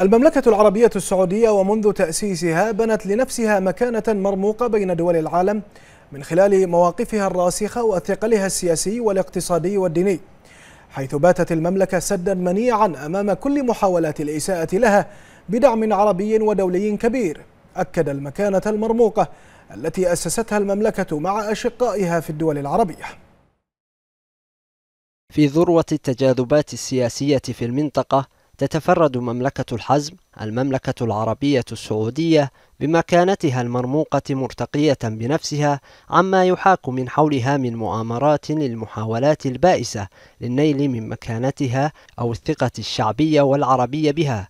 المملكة العربية السعودية ومنذ تأسيسها بنت لنفسها مكانة مرموقة بين دول العالم من خلال مواقفها الراسخة وثقلها السياسي والاقتصادي والديني حيث باتت المملكة سدا منيعا أمام كل محاولات الإساءة لها بدعم عربي ودولي كبير أكد المكانة المرموقة التي أسستها المملكة مع أشقائها في الدول العربية في ذروة التجاذبات السياسية في المنطقة تتفرد مملكة الحزم المملكة العربية السعودية بمكانتها المرموقة مرتقية بنفسها عما يحاك من حولها من مؤامرات للمحاولات البائسة للنيل من مكانتها أو الثقة الشعبية والعربية بها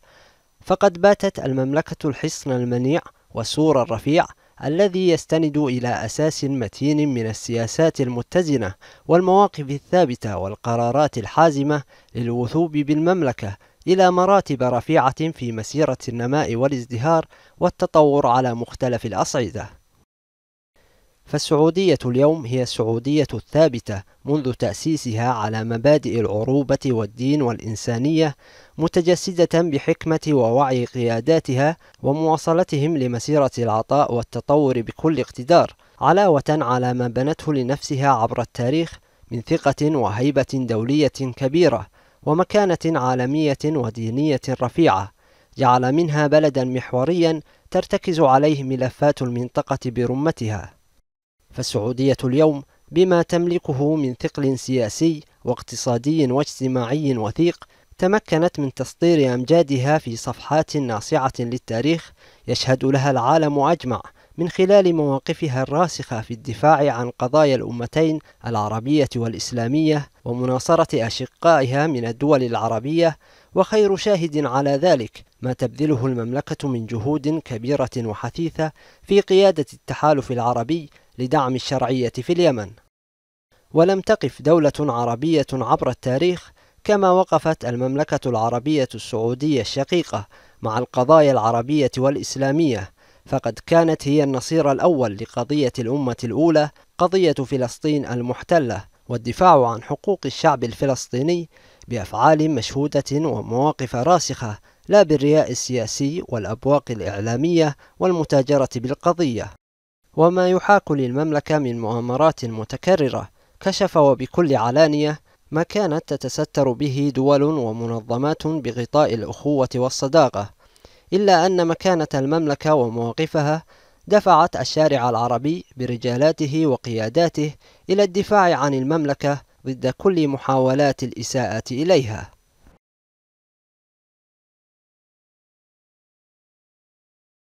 فقد باتت المملكة الحصن المنيع والسور الرفيع الذي يستند إلى أساس متين من السياسات المتزنة والمواقف الثابتة والقرارات الحازمة للوثوب بالمملكة إلى مراتب رفيعة في مسيرة النماء والازدهار والتطور على مختلف الأصعدة. فالسعودية اليوم هي السعودية الثابتة منذ تأسيسها على مبادئ العروبة والدين والإنسانية متجسدة بحكمة ووعي قياداتها ومواصلتهم لمسيرة العطاء والتطور بكل اقتدار علاوة على ما بنته لنفسها عبر التاريخ من ثقة وهيبة دولية كبيرة ومكانة عالمية ودينية رفيعة جعل منها بلدا محوريا ترتكز عليه ملفات المنطقة برمتها فالسعودية اليوم بما تملكه من ثقل سياسي واقتصادي واجتماعي وثيق تمكنت من تسطير أمجادها في صفحات ناصعة للتاريخ يشهد لها العالم أجمع من خلال مواقفها الراسخة في الدفاع عن قضايا الأمتين العربية والإسلامية ومناصرة أشقائها من الدول العربية وخير شاهد على ذلك ما تبذله المملكة من جهود كبيرة وحثيثة في قيادة التحالف العربي لدعم الشرعية في اليمن ولم تقف دولة عربية عبر التاريخ كما وقفت المملكة العربية السعودية الشقيقة مع القضايا العربية والإسلامية فقد كانت هي النصير الأول لقضية الأمة الأولى قضية فلسطين المحتلة والدفاع عن حقوق الشعب الفلسطيني بأفعال مشهودة ومواقف راسخة لا بالرياء السياسي والأبواق الإعلامية والمتاجرة بالقضية وما يحاك للمملكة من مؤامرات متكررة كشف وبكل علانية ما كانت تتستر به دول ومنظمات بغطاء الأخوة والصداقة إلا أن مكانة المملكة ومواقفها دفعت الشارع العربي برجالاته وقياداته إلى الدفاع عن المملكة ضد كل محاولات الإساءة إليها